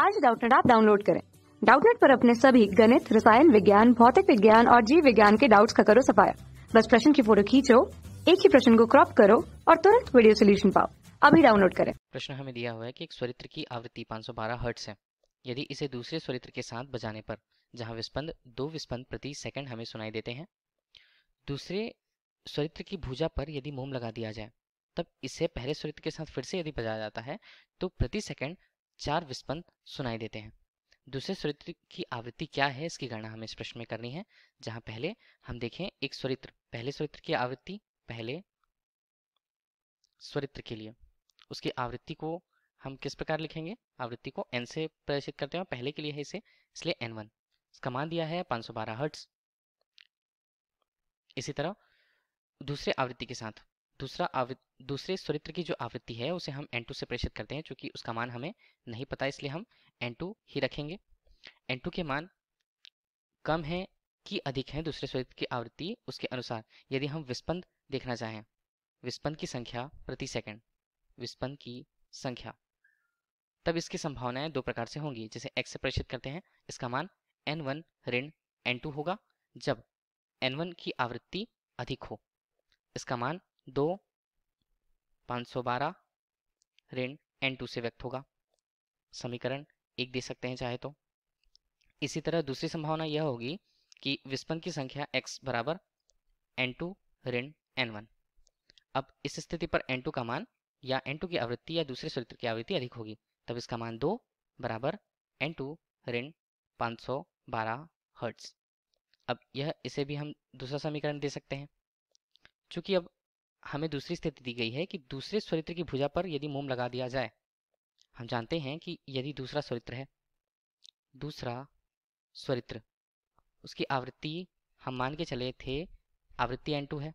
आज डाउटनेट आप डाउनलोड करें डाउटनेट पर अपने सभी गणित रसायन विज्ञान भौतिक विज्ञान और जीव विज्ञान के डाउट्स का करो सफाया बस प्रश्न की फोटो खींचो एक ही प्रश्न को क्रॉप करो और तुरंत वीडियो सोल्यूशन पाओ अभी डाउनलोड करें प्रश्न हमें दिया हुआ है कि एक स्वरित्र की आवृत्ति 512 हर्ट्ज है यदि इसे दूसरे स्वरित्र के साथ बजाने पर जहां विस्पंद दो विस्पंद प्रति सेकंड हमें सुनाई देते हैं दूसरे स्वरित्र की भुजा पर यदि मोम लगा दिया जाए तब इसे पहले स्वरित्र के साथ फिर से यदि बजाया जाता है तो प्रति सेकंड चार विस्पंद सुनाई देते हैं दूसरे स्वरित्र की आवृत्ति क्या है इसकी गणना हमें इस प्रश्न में करनी है जहां पहले हम देखें एक स्वरित्र पहले स्वरित्र की आवृत्ति पहले स्वरित्र के लिए उसकी आवृत्ति को हम किस प्रकार लिखेंगे आवृत्ति को एन से प्रदर्शित करते हैं पहले के लिए है इसे इसलिए एन वन इसका मान दिया है 512 सौ बारह हर्ट्स इसी तरह दूसरे आवृत्ति के साथ दूसरा आवृत्ति दूसरे स्वरित्र की जो आवृत्ति है उसे हम एन से प्रेषित करते हैं चूंकि उसका मान हमें नहीं पता इसलिए हम एन ही रखेंगे एन के मान कम है कि अधिक है दूसरे स्वरित्र की आवृत्ति उसके अनुसार यदि हम विस्पंद देखना चाहें विस्पंद की संख्या प्रति सेकंड विस्पंद की संख्या तब इसकी संभावनाएं दो प्रकार से होंगी जैसे एक्स से प्रेषित करते हैं इसका मान एन वन ऋण एन टू होगा जब एन वन की आवृत्ति अधिक हो इसका मान दो 512 ऋण एन टू से व्यक्त होगा समीकरण एक दे सकते हैं चाहे तो इसी तरह दूसरी संभावना यह होगी कि विस्पन की संख्या x बराबर एन टू ऋण एन वन अब इस स्थिति पर एन टू का मान या एन टू की आवृत्ति या दूसरे सूत्र की आवृत्ति अधिक होगी तब इसका मान दो बराबर एन टू ऋण पाँच सौ बारह हर्ट्स अब यह इसे भी हम दूसरा समीकरण दे सकते हैं चूंकि अब हमें दूसरी स्थिति दी गई है कि दूसरे स्वरित्र की भुजा पर यदि मोम लगा दिया जाए हम जानते हैं कि यदि दूसरा स्वरित्र है दूसरा स्वरित्र उसकी आवृत्ति हम मान के चले थे आवृत्ति एन टू है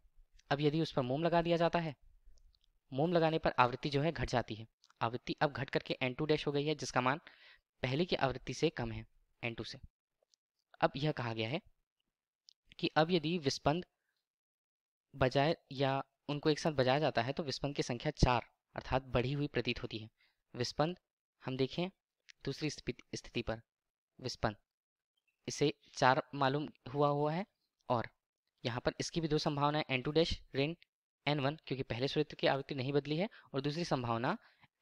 अब यदि उस पर मोम लगा दिया जाता है मोम लगाने पर आवृत्ति जो है घट जाती है आवृत्ति अब घट करके एन टू डैश हो गई है जिसका मान पहले की आवृत्ति से कम है एन टू से अब यह कहा गया है कि अब यदि विस्पंद बजाय या उनको एक साथ बजाया जाता है तो विस्पंद की संख्या चार अर्थात बढ़ी हुई प्रतीत होती है विस्पंद हम देखें दूसरी स्थिति पर विस्पंद इसे चार मालूम हुआ हुआ है और यहाँ पर इसकी भी दो संभावनाएं एन टू डैश ऋण एन वन क्योंकि पहले सूर्य की आवृत्ति नहीं बदली है और दूसरी संभावना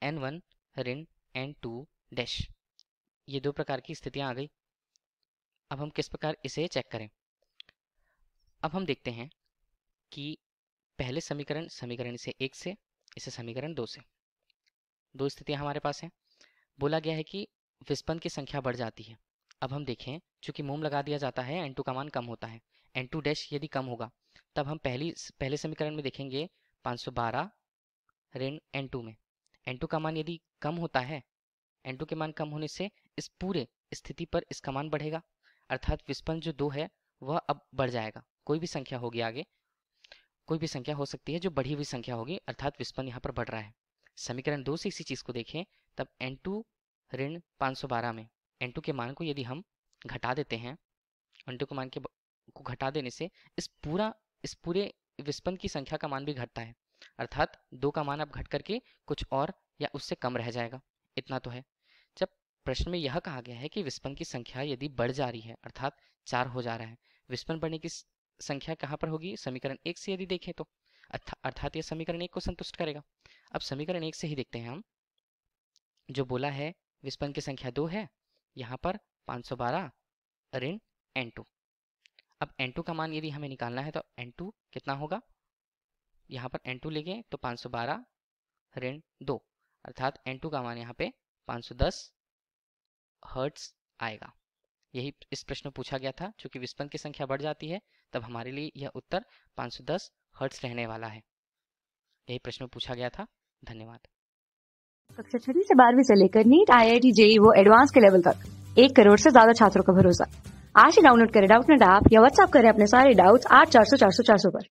एन वन ऋण एन टू डैश ये दो प्रकार की स्थितियां आ गई अब हम किस प्रकार इसे चेक करें अब हम देखते हैं कि पहले समीकरण समीकरण इसे एक से इसे समीकरण दो से दो स्थितियाँ हमारे पास हैं बोला गया है कि विस्पंद की संख्या बढ़ जाती है अब हम देखें चूंकि मोम लगा दिया जाता है एन का मान कम होता है एन टू डैश यदि कम होगा तब हम पहली पहले समीकरण में देखेंगे 512 सौ बारह ऋण एन टू में एन का मान यदि कम होता है एन के मान कम होने से इस पूरे स्थिति पर इसका मान बढ़ेगा अर्थात विस्पन्न जो दो है वह अब बढ़ जाएगा कोई भी संख्या होगी आगे कोई भी संख्या हो सकती है जो बढ़ी हुई संख्या होगी अर्थात विस्पन यहाँ पर बढ़ रहा है समीकरण दो से इसी चीज़ को देखें तब एन टू ऋण पाँच में एन के मान को यदि हम घटा देते हैं एन के मान के को घटा देने से इस पूरा इस पूरे विस्पन की संख्या का मान भी घटता है अर्थात दो का मान अब घट करके कुछ और या उससे कम रह जाएगा इतना तो है जब प्रश्न में यह कहा गया है कि विस्पन की संख्या यदि बढ़ जा रही है अर्थात चार हो जा रहा है विस्पन बढ़ने की संख्या कहाँ पर होगी समीकरण एक से यदि देखें तो अर्थात यह समीकरण एक को संतुष्ट करेगा अब समीकरण एक से ही देखते हैं हम जो बोला है विस्पन की संख्या दो है यहाँ पर 512 सौ बारह ऋण एन अब एन का मान यदि हमें निकालना है तो एन कितना होगा यहाँ पर एन टू लेंगे तो 512 सौ बारह ऋण दो अर्थात एन का मान यहाँ पे 510 सौ हर्ट्स आएगा यही इस प्रश्न में पूछा गया था चूंकि विस्पंद की संख्या बढ़ जाती है तब हमारे लिए यह उत्तर 510 हर्ट्स रहने वाला है यही प्रश्न पूछा गया था धन्यवाद कक्षा छठी से बारहवीं से लेकर NEET I I T JEE वो एडवांस के लेवल तक एक करोड़ से ज्यादा छात्रों का भरोसा आज ही डाउनलोड करें डाउट नेट ऐप या व्हाट्सअप करें अपने सारे डाउट्स आठ चार सौ चार सौ चार सौ पर